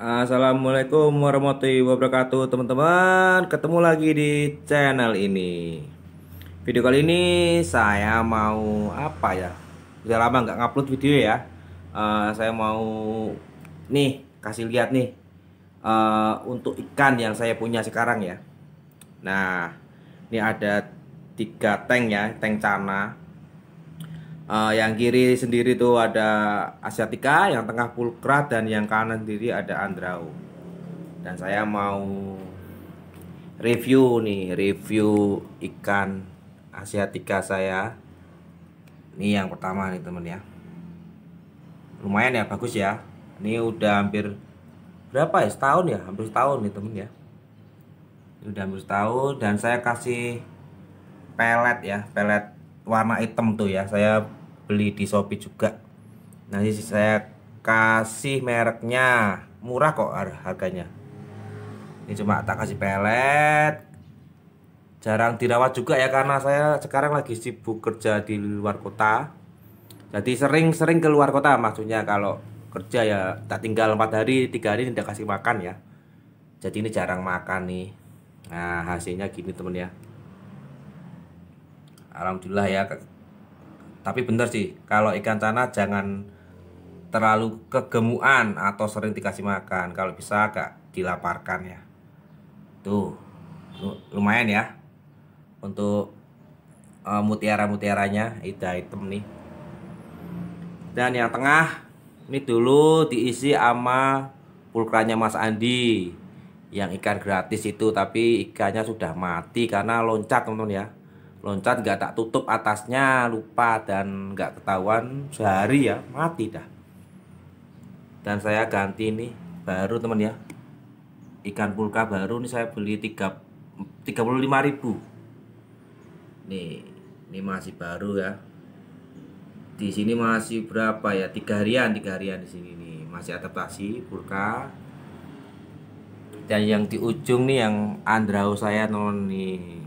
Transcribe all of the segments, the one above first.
Assalamualaikum warahmatullahi wabarakatuh teman-teman Ketemu lagi di channel ini Video kali ini saya mau apa ya Udah lama nggak ngupload video ya uh, Saya mau nih kasih lihat nih uh, Untuk ikan yang saya punya sekarang ya Nah ini ada tiga tank ya Tank cana Uh, yang kiri sendiri tuh ada Asiatica, yang tengah Pulkrat dan yang kanan sendiri ada Andrau. Dan saya mau review nih, review ikan Asiatica saya. Ini yang pertama nih temen ya. Lumayan ya, bagus ya. Ini udah hampir berapa ya? Setahun ya, hampir setahun nih temen ya. Ini udah hampir setahun dan saya kasih pelet ya, pelet warna hitam tuh ya. Saya beli di Shopee juga nanti saya kasih mereknya murah kok harganya ini cuma tak kasih pelet jarang dirawat juga ya karena saya sekarang lagi sibuk kerja di luar kota jadi sering-sering keluar kota maksudnya kalau kerja ya tak tinggal empat hari tiga hari tidak kasih makan ya jadi ini jarang makan nih nah hasilnya gini teman ya Alhamdulillah ya tapi bener sih kalau ikan cana jangan terlalu kegemuan atau sering dikasih makan kalau bisa agak dilaparkan ya tuh lumayan ya untuk uh, mutiara-mutiaranya ida item nih dan yang tengah ini dulu diisi sama pulkranya Mas Andi yang ikan gratis itu tapi ikannya sudah mati karena loncat teman-teman ya loncat nggak tak tutup atasnya lupa dan nggak ketahuan sehari ya mati dah dan saya ganti nih baru teman ya ikan pulka baru nih saya beli tiga ribu nih ini masih baru ya di sini masih berapa ya tiga harian tiga harian di sini nih masih adaptasi pulka dan yang di ujung nih yang andrau saya non nih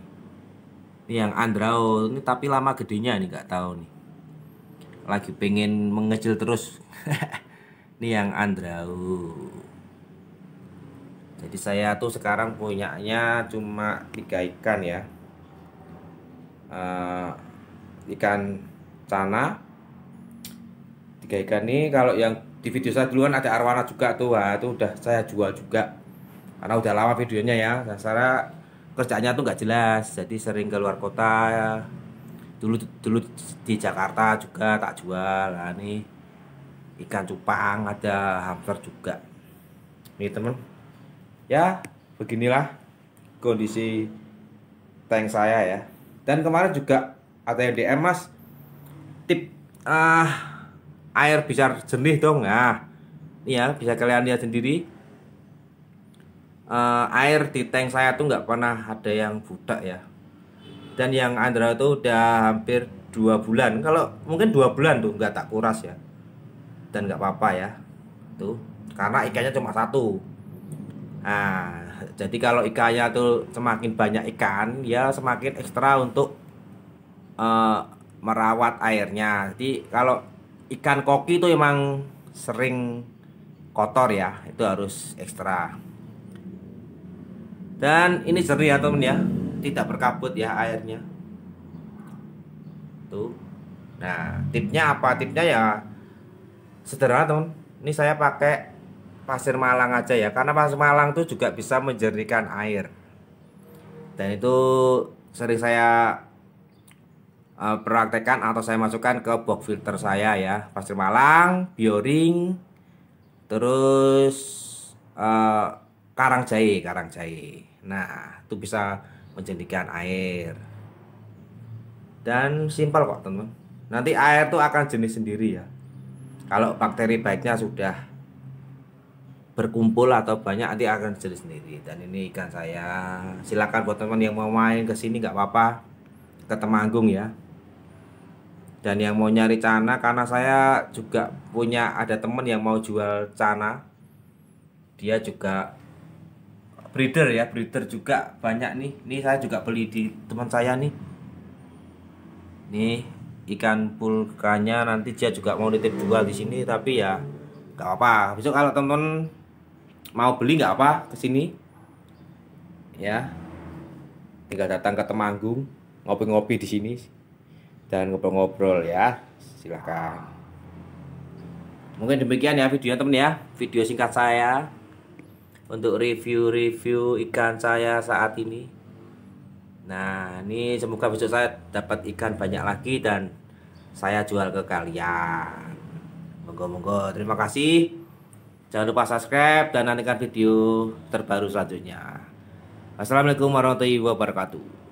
ini yang Andrao ini tapi lama gedenya ini nggak tahu nih. Lagi pengen mengecil terus. ini yang Andrao. Jadi saya tuh sekarang punyanya cuma tiga ikan ya. Uh, ikan cana tiga ikan ini kalau yang di video saya duluan ada arwana juga tuh wah itu udah saya jual juga karena udah lama videonya ya nah, saya kerjanya tuh nggak jelas jadi sering ke luar kota dulu dulu di Jakarta juga tak jual nah, ini ikan cupang ada hamster juga nih temen ya beginilah kondisi tank saya ya dan kemarin juga ada yang DM mas tip ah uh, air bisa jernih dong ya nah ya bisa kalian lihat sendiri uh, air di tank saya tuh nggak pernah ada yang budak ya dan yang Andra itu udah hampir dua bulan kalau mungkin dua bulan tuh nggak tak kuras ya dan nggak apa-apa ya tuh karena ikannya cuma satu nah jadi kalau ikannya tuh semakin banyak ikan ya semakin ekstra untuk uh, merawat airnya jadi kalau ikan koki itu emang sering kotor ya itu harus ekstra dan ini jernih ya teman ya tidak berkabut ya airnya tuh nah tipnya apa tipnya ya sederhana teman ini saya pakai pasir malang aja ya karena pasir malang tuh juga bisa menjernihkan air dan itu sering saya eh, praktekan atau saya masukkan ke box filter saya ya pasir malang bioring terus uh, eh, karang jahe karang jahe Nah, itu bisa menjadikan air. Dan simpel kok, teman-teman. Nanti air itu akan jenis sendiri ya. Kalau bakteri baiknya sudah berkumpul atau banyak nanti akan jenis sendiri. Dan ini ikan saya. Silakan buat teman yang mau main ke sini nggak apa-apa. Ke Temanggung ya dan yang mau nyari cana karena saya juga punya ada teman yang mau jual cana dia juga breeder ya breeder juga banyak nih ini saya juga beli di teman saya nih nih ikan pulkanya nanti dia juga mau nitip jual di sini tapi ya nggak apa-apa besok kalau teman mau beli nggak apa ke sini ya tinggal datang ke Temanggung ngopi-ngopi di sini dan ngobrol-ngobrol ya silahkan mungkin demikian ya videonya temen ya video singkat saya untuk review-review ikan saya saat ini. Nah, ini semoga besok saya dapat ikan banyak lagi dan saya jual ke kalian. Monggo-monggo, terima kasih. Jangan lupa subscribe dan nantikan video terbaru selanjutnya. Assalamualaikum warahmatullahi wabarakatuh.